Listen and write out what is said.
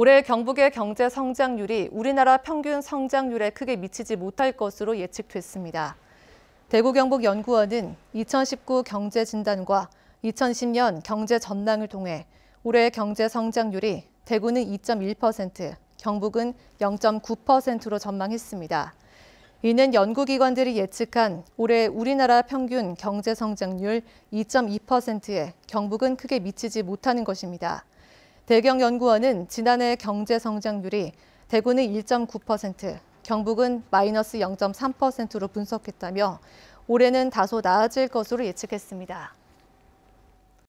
올해 경북의 경제 성장률이 우리나라 평균 성장률에 크게 미치지 못할 것으로 예측됐습니다. 대구경북연구원은 2019 경제진단과 2010년 경제전망을 통해 올해 경제 성장률이 대구는 2.1%, 경북은 0.9%로 전망했습니다. 이는 연구기관들이 예측한 올해 우리나라 평균 경제 성장률 2.2%에 경북은 크게 미치지 못하는 것입니다. 대경연구원은 지난해 경제 성장률이 대구는 1.9%, 경북은 마이너스 0.3%로 분석했다며 올해는 다소 나아질 것으로 예측했습니다.